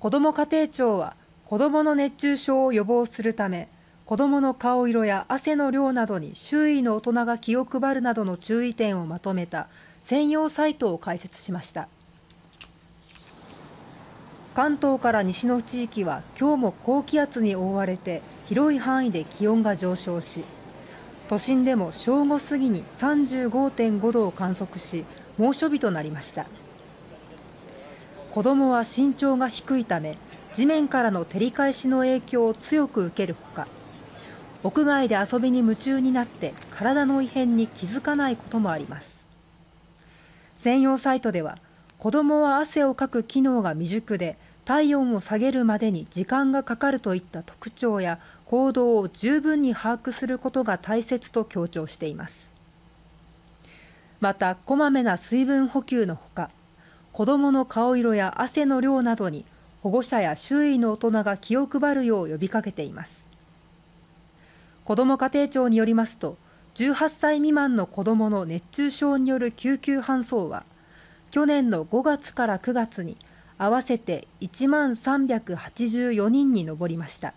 子ども家庭庁は子どもの熱中症を予防するため子どもの顔色や汗の量などに周囲の大人が気を配るなどの注意点をまとめた専用サイトを開設しました関東から西の地域は今日も高気圧に覆われて広い範囲で気温が上昇し都心でも正午過ぎに35.5度を観測し猛暑日となりました。子どもは身長が低いため地面からの照り返しの影響を強く受けるほか屋外で遊びに夢中になって体の異変に気づかないこともあります専用サイトでは子どもは汗をかく機能が未熟で体温を下げるまでに時間がかかるといった特徴や行動を十分に把握することが大切と強調していますまたこまめな水分補給のほか子どもの顔色や汗の量などに保護者や周囲の大人が気を配るよう呼びかけています子ども家庭庁によりますと18歳未満の子どもの熱中症による救急搬送は去年の5月から9月に合わせて1万384人に上りました。